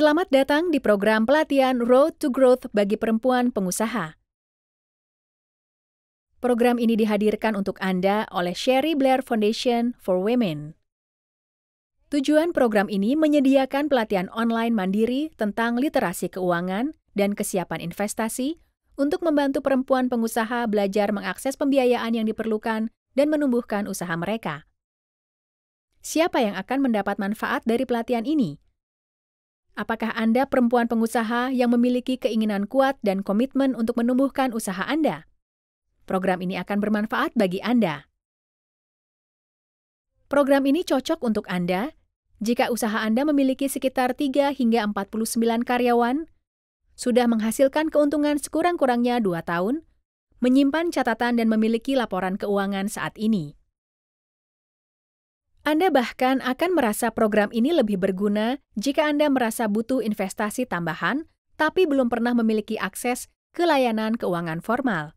Selamat datang di program pelatihan Road to Growth bagi perempuan pengusaha. Program ini dihadirkan untuk Anda oleh Sherry Blair Foundation for Women. Tujuan program ini menyediakan pelatihan online mandiri tentang literasi keuangan dan kesiapan investasi untuk membantu perempuan pengusaha belajar mengakses pembiayaan yang diperlukan dan menumbuhkan usaha mereka. Siapa yang akan mendapat manfaat dari pelatihan ini? Apakah Anda perempuan pengusaha yang memiliki keinginan kuat dan komitmen untuk menumbuhkan usaha Anda? Program ini akan bermanfaat bagi Anda. Program ini cocok untuk Anda jika usaha Anda memiliki sekitar 3 hingga 49 karyawan, sudah menghasilkan keuntungan sekurang-kurangnya 2 tahun, menyimpan catatan dan memiliki laporan keuangan saat ini. Anda bahkan akan merasa program ini lebih berguna jika Anda merasa butuh investasi tambahan, tapi belum pernah memiliki akses ke layanan keuangan formal.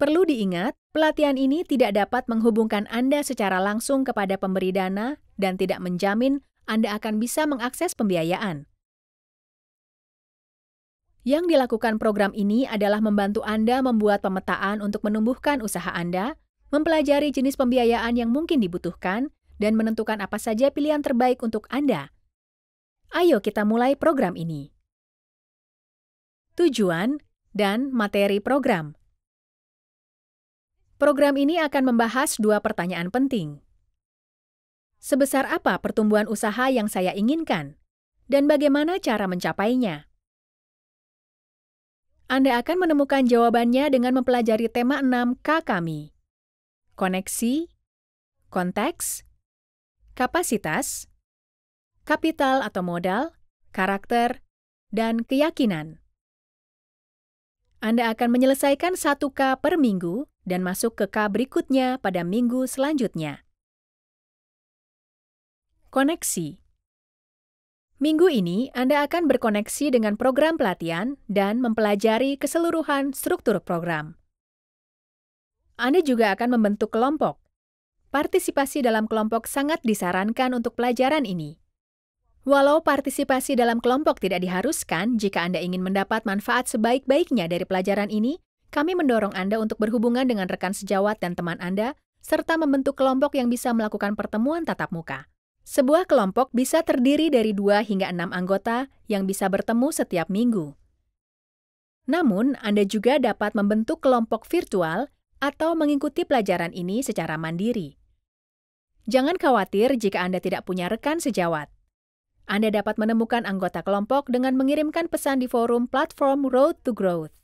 Perlu diingat, pelatihan ini tidak dapat menghubungkan Anda secara langsung kepada pemberi dana dan tidak menjamin Anda akan bisa mengakses pembiayaan. Yang dilakukan program ini adalah membantu Anda membuat pemetaan untuk menumbuhkan usaha Anda, mempelajari jenis pembiayaan yang mungkin dibutuhkan, dan menentukan apa saja pilihan terbaik untuk Anda. Ayo kita mulai program ini. Tujuan dan materi program. Program ini akan membahas dua pertanyaan penting. Sebesar apa pertumbuhan usaha yang saya inginkan? Dan bagaimana cara mencapainya? Anda akan menemukan jawabannya dengan mempelajari tema 6K kami koneksi, konteks, kapasitas, kapital atau modal, karakter, dan keyakinan. Anda akan menyelesaikan 1K per minggu dan masuk ke K berikutnya pada minggu selanjutnya. Koneksi Minggu ini, Anda akan berkoneksi dengan program pelatihan dan mempelajari keseluruhan struktur program. Anda juga akan membentuk kelompok. Partisipasi dalam kelompok sangat disarankan untuk pelajaran ini. Walau partisipasi dalam kelompok tidak diharuskan, jika Anda ingin mendapat manfaat sebaik-baiknya dari pelajaran ini, kami mendorong Anda untuk berhubungan dengan rekan sejawat dan teman Anda, serta membentuk kelompok yang bisa melakukan pertemuan tatap muka. Sebuah kelompok bisa terdiri dari dua hingga enam anggota yang bisa bertemu setiap minggu. Namun, Anda juga dapat membentuk kelompok virtual atau mengikuti pelajaran ini secara mandiri. Jangan khawatir jika Anda tidak punya rekan sejawat. Anda dapat menemukan anggota kelompok dengan mengirimkan pesan di forum platform Road to Growth.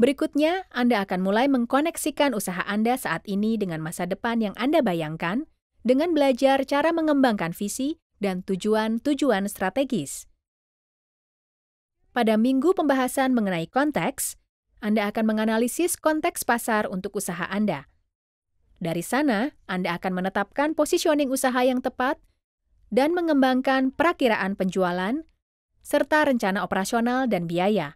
Berikutnya, Anda akan mulai mengkoneksikan usaha Anda saat ini dengan masa depan yang Anda bayangkan dengan belajar cara mengembangkan visi dan tujuan-tujuan strategis. Pada minggu pembahasan mengenai konteks, anda akan menganalisis konteks pasar untuk usaha Anda. Dari sana, Anda akan menetapkan positioning usaha yang tepat dan mengembangkan perakiraan penjualan serta rencana operasional dan biaya.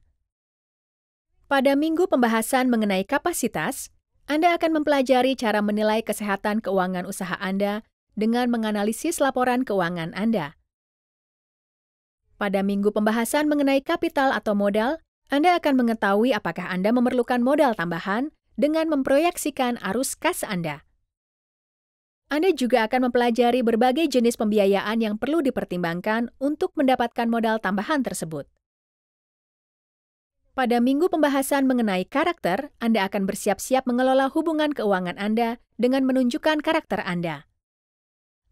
Pada minggu pembahasan mengenai kapasitas, Anda akan mempelajari cara menilai kesehatan keuangan usaha Anda dengan menganalisis laporan keuangan Anda. Pada minggu pembahasan mengenai kapital atau modal, anda akan mengetahui apakah Anda memerlukan modal tambahan dengan memproyeksikan arus kas Anda. Anda juga akan mempelajari berbagai jenis pembiayaan yang perlu dipertimbangkan untuk mendapatkan modal tambahan tersebut. Pada minggu pembahasan mengenai karakter, Anda akan bersiap-siap mengelola hubungan keuangan Anda dengan menunjukkan karakter Anda.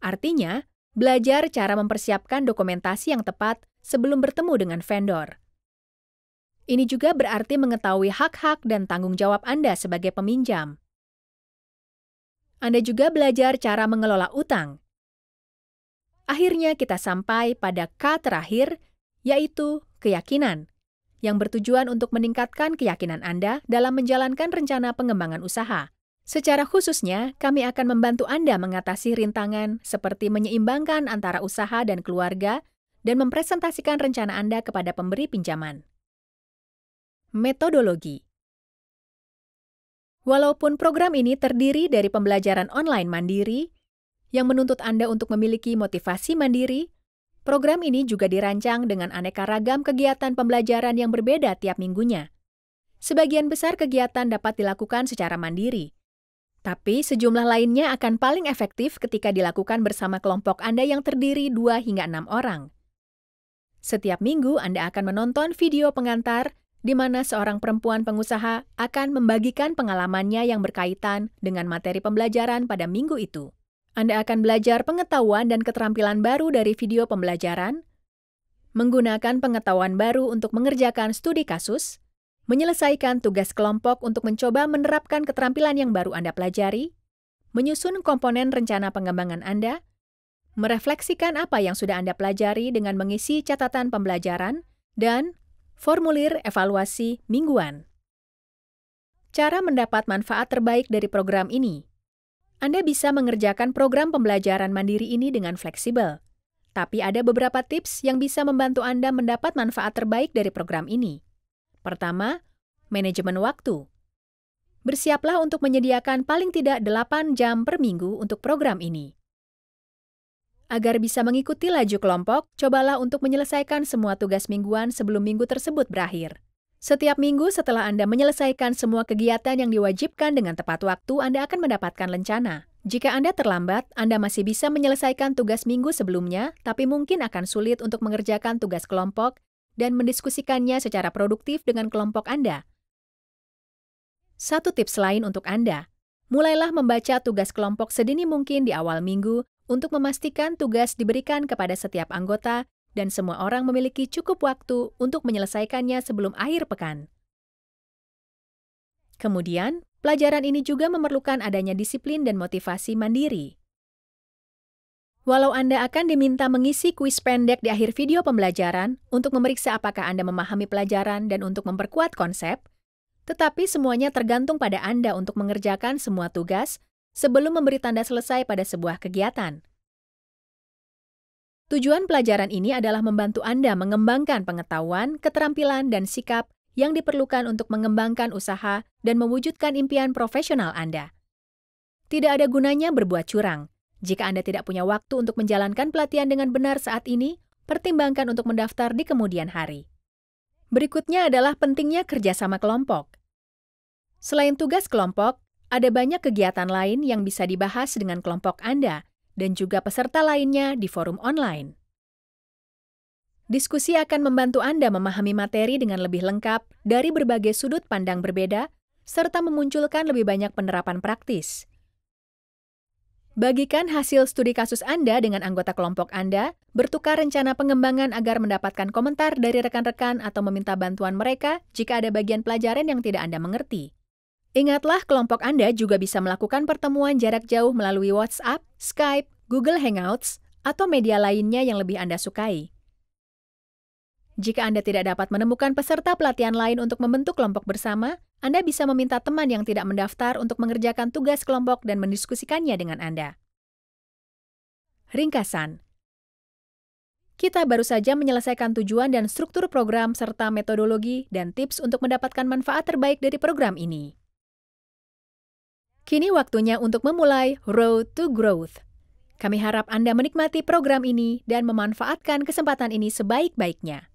Artinya, belajar cara mempersiapkan dokumentasi yang tepat sebelum bertemu dengan vendor. Ini juga berarti mengetahui hak-hak dan tanggung jawab Anda sebagai peminjam. Anda juga belajar cara mengelola utang. Akhirnya kita sampai pada K terakhir, yaitu keyakinan, yang bertujuan untuk meningkatkan keyakinan Anda dalam menjalankan rencana pengembangan usaha. Secara khususnya, kami akan membantu Anda mengatasi rintangan seperti menyeimbangkan antara usaha dan keluarga dan mempresentasikan rencana Anda kepada pemberi pinjaman. Metodologi Walaupun program ini terdiri dari pembelajaran online mandiri yang menuntut Anda untuk memiliki motivasi mandiri, program ini juga dirancang dengan aneka ragam kegiatan pembelajaran yang berbeda tiap minggunya. Sebagian besar kegiatan dapat dilakukan secara mandiri, tapi sejumlah lainnya akan paling efektif ketika dilakukan bersama kelompok Anda yang terdiri 2 hingga 6 orang. Setiap minggu Anda akan menonton video pengantar di mana seorang perempuan pengusaha akan membagikan pengalamannya yang berkaitan dengan materi pembelajaran pada minggu itu. Anda akan belajar pengetahuan dan keterampilan baru dari video pembelajaran, menggunakan pengetahuan baru untuk mengerjakan studi kasus, menyelesaikan tugas kelompok untuk mencoba menerapkan keterampilan yang baru Anda pelajari, menyusun komponen rencana pengembangan Anda, merefleksikan apa yang sudah Anda pelajari dengan mengisi catatan pembelajaran, dan formulir evaluasi mingguan. Cara mendapat manfaat terbaik dari program ini. Anda bisa mengerjakan program pembelajaran mandiri ini dengan fleksibel. Tapi ada beberapa tips yang bisa membantu Anda mendapat manfaat terbaik dari program ini. Pertama, manajemen waktu. Bersiaplah untuk menyediakan paling tidak 8 jam per minggu untuk program ini. Agar bisa mengikuti laju kelompok, cobalah untuk menyelesaikan semua tugas mingguan sebelum minggu tersebut berakhir. Setiap minggu setelah Anda menyelesaikan semua kegiatan yang diwajibkan dengan tepat waktu, Anda akan mendapatkan lencana. Jika Anda terlambat, Anda masih bisa menyelesaikan tugas minggu sebelumnya, tapi mungkin akan sulit untuk mengerjakan tugas kelompok dan mendiskusikannya secara produktif dengan kelompok Anda. Satu tips lain untuk Anda, mulailah membaca tugas kelompok sedini mungkin di awal minggu untuk memastikan tugas diberikan kepada setiap anggota dan semua orang memiliki cukup waktu untuk menyelesaikannya sebelum akhir pekan. Kemudian, pelajaran ini juga memerlukan adanya disiplin dan motivasi mandiri. Walau Anda akan diminta mengisi kuis pendek di akhir video pembelajaran untuk memeriksa apakah Anda memahami pelajaran dan untuk memperkuat konsep, tetapi semuanya tergantung pada Anda untuk mengerjakan semua tugas sebelum memberi tanda selesai pada sebuah kegiatan. Tujuan pelajaran ini adalah membantu Anda mengembangkan pengetahuan, keterampilan, dan sikap yang diperlukan untuk mengembangkan usaha dan mewujudkan impian profesional Anda. Tidak ada gunanya berbuat curang. Jika Anda tidak punya waktu untuk menjalankan pelatihan dengan benar saat ini, pertimbangkan untuk mendaftar di kemudian hari. Berikutnya adalah pentingnya kerjasama kelompok. Selain tugas kelompok, ada banyak kegiatan lain yang bisa dibahas dengan kelompok Anda dan juga peserta lainnya di forum online. Diskusi akan membantu Anda memahami materi dengan lebih lengkap dari berbagai sudut pandang berbeda, serta memunculkan lebih banyak penerapan praktis. Bagikan hasil studi kasus Anda dengan anggota kelompok Anda, bertukar rencana pengembangan agar mendapatkan komentar dari rekan-rekan atau meminta bantuan mereka jika ada bagian pelajaran yang tidak Anda mengerti. Ingatlah, kelompok Anda juga bisa melakukan pertemuan jarak jauh melalui WhatsApp, Skype, Google Hangouts, atau media lainnya yang lebih Anda sukai. Jika Anda tidak dapat menemukan peserta pelatihan lain untuk membentuk kelompok bersama, Anda bisa meminta teman yang tidak mendaftar untuk mengerjakan tugas kelompok dan mendiskusikannya dengan Anda. Ringkasan kita baru saja menyelesaikan tujuan dan struktur program serta metodologi dan tips untuk mendapatkan manfaat terbaik dari program ini. Kini waktunya untuk memulai Road to Growth. Kami harap Anda menikmati program ini dan memanfaatkan kesempatan ini sebaik-baiknya.